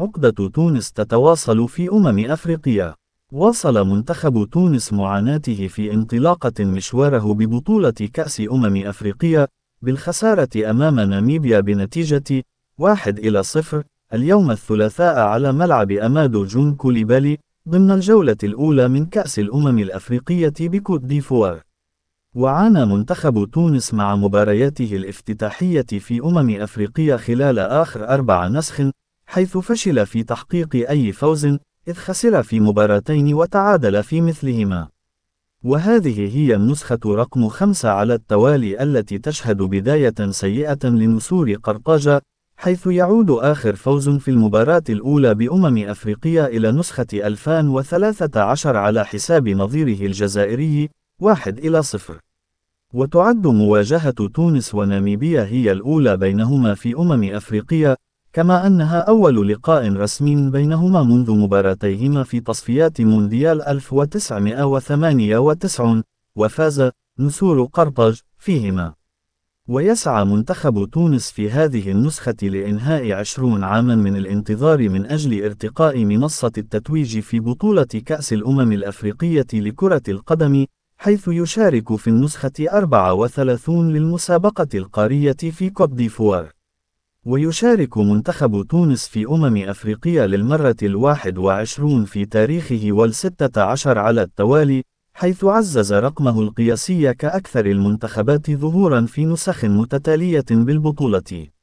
عقدة تونس تتواصل في أمم أفريقيا واصل منتخب تونس معاناته في انطلاقة مشواره ببطولة كأس أمم أفريقيا بالخسارة أمام ناميبيا بنتيجة 1 إلى 0 اليوم الثلاثاء على ملعب أمادو جون كوليبالي ضمن الجولة الأولى من كأس الأمم الأفريقية بكوت ديفوار وعانى منتخب تونس مع مبارياته الافتتاحية في أمم أفريقيا خلال آخر أربع نسخ حيث فشل في تحقيق أي فوز إذ خسر في مباراتين وتعادل في مثلهما وهذه هي النسخة رقم خمسة على التوالي التي تشهد بداية سيئة لنسور قرطاجة حيث يعود آخر فوز في المباراة الأولى بأمم أفريقيا إلى نسخة 2013 على حساب نظيره الجزائري 1 إلى 0 وتعد مواجهة تونس وناميبيا هي الأولى بينهما في أمم أفريقيا كما أنها أول لقاء رسمي بينهما منذ مباراتيهما في تصفيات مونديال 1998 وفاز نسور قرطج فيهما ويسعى منتخب تونس في هذه النسخة لإنهاء عشرون عاما من الانتظار من أجل ارتقاء منصة التتويج في بطولة كأس الأمم الأفريقية لكرة القدم حيث يشارك في النسخة 34 للمسابقة القارية في كوب ديفوار ويشارك منتخب تونس في أمم أفريقيا للمرة الواحد وعشرون في تاريخه والستة عشر على التوالي حيث عزز رقمه القياسي كأكثر المنتخبات ظهورا في نسخ متتالية بالبطولة